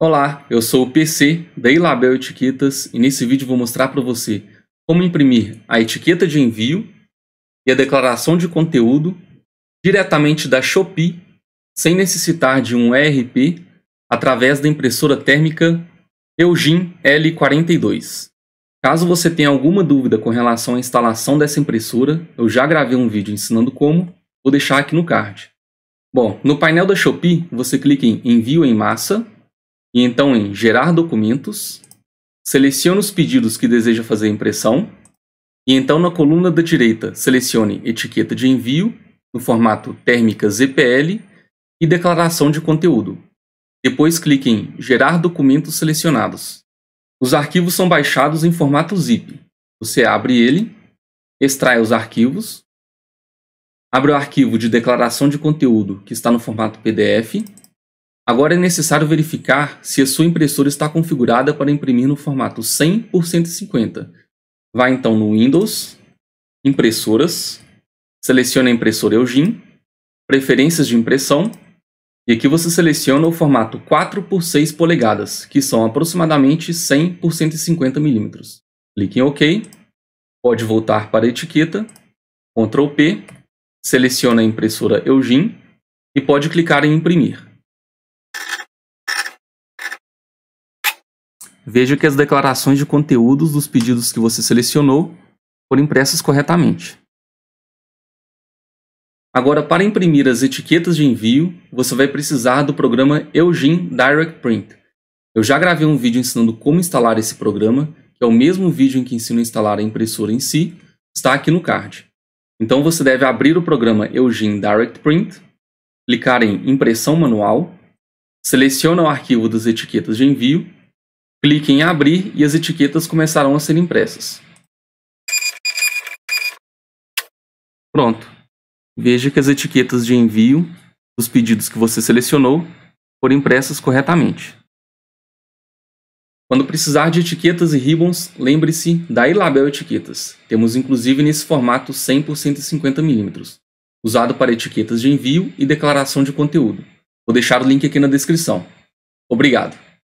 Olá, eu sou o PC da Ilabel Etiquetas e nesse vídeo vou mostrar para você como imprimir a etiqueta de envio e a declaração de conteúdo diretamente da Shopee sem necessitar de um ERP através da impressora térmica Eugene L42. Caso você tenha alguma dúvida com relação à instalação dessa impressora, eu já gravei um vídeo ensinando como, vou deixar aqui no card. Bom, no painel da Shopee, você clica em Envio em Massa e então em gerar documentos, selecione os pedidos que deseja fazer impressão. E então na coluna da direita, selecione etiqueta de envio no formato térmica ZPL e declaração de conteúdo. Depois clique em gerar documentos selecionados. Os arquivos são baixados em formato zip. Você abre ele, extrai os arquivos, abre o arquivo de declaração de conteúdo que está no formato PDF Agora é necessário verificar se a sua impressora está configurada para imprimir no formato 100 por 150. Vá então no Windows, Impressoras, selecione a impressora Elgin, Preferências de impressão, e aqui você seleciona o formato 4 por 6 polegadas, que são aproximadamente 100 por 150 milímetros. Clique em OK, pode voltar para a etiqueta, Ctrl P, seleciona a impressora Elgin e pode clicar em imprimir. Veja que as declarações de conteúdos dos pedidos que você selecionou foram impressas corretamente. Agora, para imprimir as etiquetas de envio, você vai precisar do programa Eugene Direct Print. Eu já gravei um vídeo ensinando como instalar esse programa, que é o mesmo vídeo em que ensino a instalar a impressora em si, está aqui no card. Então você deve abrir o programa Eugene Direct Print, clicar em Impressão Manual, seleciona o arquivo das etiquetas de envio Clique em abrir e as etiquetas começarão a ser impressas. Pronto. Veja que as etiquetas de envio dos pedidos que você selecionou foram impressas corretamente. Quando precisar de etiquetas e ribbons, lembre-se da Ilabel Etiquetas. Temos inclusive nesse formato 100 por 150mm, usado para etiquetas de envio e declaração de conteúdo. Vou deixar o link aqui na descrição. Obrigado!